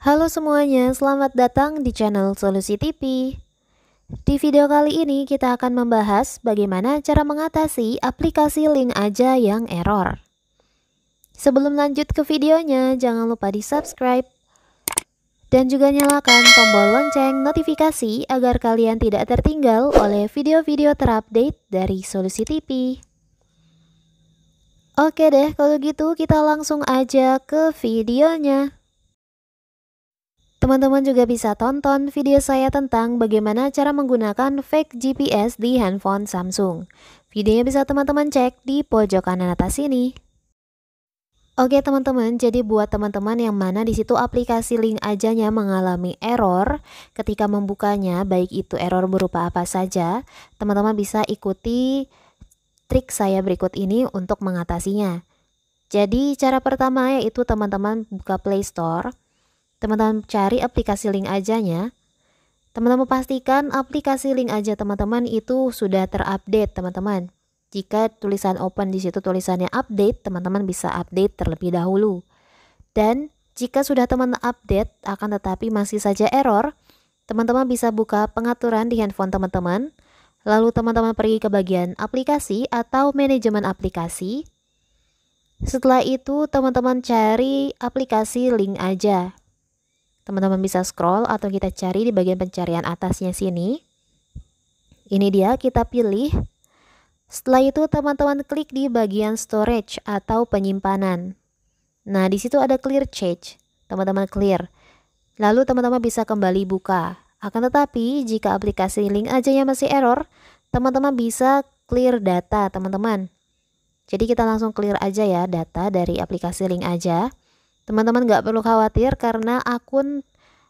Halo semuanya, selamat datang di channel Solusi TV. Di video kali ini kita akan membahas bagaimana cara mengatasi aplikasi link aja yang error. Sebelum lanjut ke videonya, jangan lupa di subscribe dan juga nyalakan tombol lonceng notifikasi agar kalian tidak tertinggal oleh video-video terupdate dari Solusi TV. Oke deh, kalau gitu kita langsung aja ke videonya. Teman-teman juga bisa tonton video saya tentang bagaimana cara menggunakan fake GPS di handphone Samsung. Videonya bisa teman-teman cek di pojok kanan atas ini. Oke teman-teman, jadi buat teman-teman yang mana di situ aplikasi link ajanya mengalami error ketika membukanya, baik itu error berupa apa saja, teman-teman bisa ikuti trik saya berikut ini untuk mengatasinya. Jadi cara pertama yaitu teman-teman buka Play Store, Teman-teman cari aplikasi link aja ya. Teman-teman pastikan aplikasi link aja teman-teman itu sudah terupdate teman-teman. Jika tulisan open di situ tulisannya update, teman-teman bisa update terlebih dahulu. Dan jika sudah teman update akan tetapi masih saja error, teman-teman bisa buka pengaturan di handphone teman-teman. Lalu teman-teman pergi ke bagian aplikasi atau manajemen aplikasi. Setelah itu teman-teman cari aplikasi link aja. Teman-teman bisa scroll atau kita cari di bagian pencarian atasnya sini. Ini dia, kita pilih. Setelah itu teman-teman klik di bagian storage atau penyimpanan. Nah, di situ ada clear change. Teman-teman clear. Lalu teman-teman bisa kembali buka. Akan tetapi, jika aplikasi link aja yang masih error, teman-teman bisa clear data, teman-teman. Jadi kita langsung clear aja ya data dari aplikasi link aja. Teman-teman gak perlu khawatir karena akun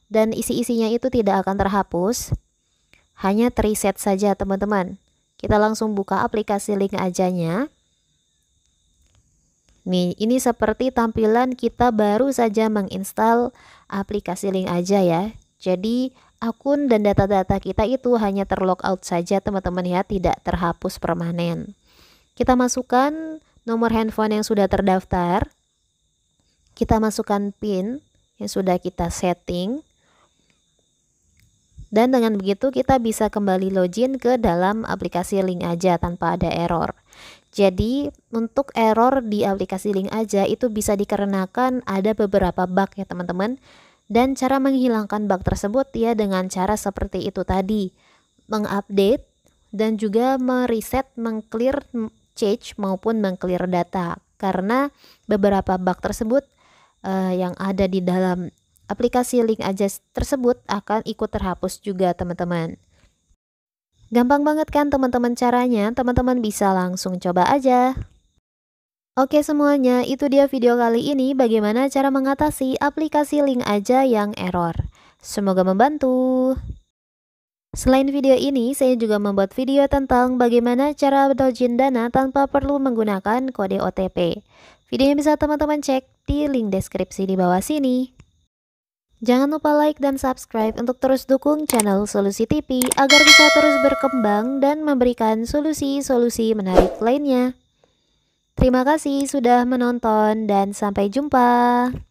dan isi-isinya itu tidak akan terhapus. Hanya terreset saja teman-teman. Kita langsung buka aplikasi link ajanya. Nih, ini seperti tampilan kita baru saja menginstal aplikasi link aja ya. Jadi akun dan data-data kita itu hanya terlogout saja teman-teman ya, tidak terhapus permanen. Kita masukkan nomor handphone yang sudah terdaftar, kita masukkan pin yang sudah kita setting dan dengan begitu kita bisa kembali login ke dalam aplikasi link aja tanpa ada error. Jadi untuk error di aplikasi link aja itu bisa dikarenakan ada beberapa bug ya teman-teman. Dan cara menghilangkan bug tersebut ya dengan cara seperti itu tadi, mengupdate dan juga mereset, mengclear change maupun mengclear data. Karena beberapa bug tersebut uh, yang ada di dalam aplikasi link aja tersebut akan ikut terhapus juga teman-teman. Gampang banget kan teman-teman caranya, teman-teman bisa langsung coba aja. Oke semuanya, itu dia video kali ini bagaimana cara mengatasi aplikasi link aja yang error. Semoga membantu. Selain video ini, saya juga membuat video tentang bagaimana cara dojin dana tanpa perlu menggunakan kode OTP. Videonya bisa teman-teman cek di link deskripsi di bawah sini. Jangan lupa like dan subscribe untuk terus dukung channel Solusi TV agar bisa terus berkembang dan memberikan solusi-solusi menarik lainnya. Terima kasih sudah menonton dan sampai jumpa.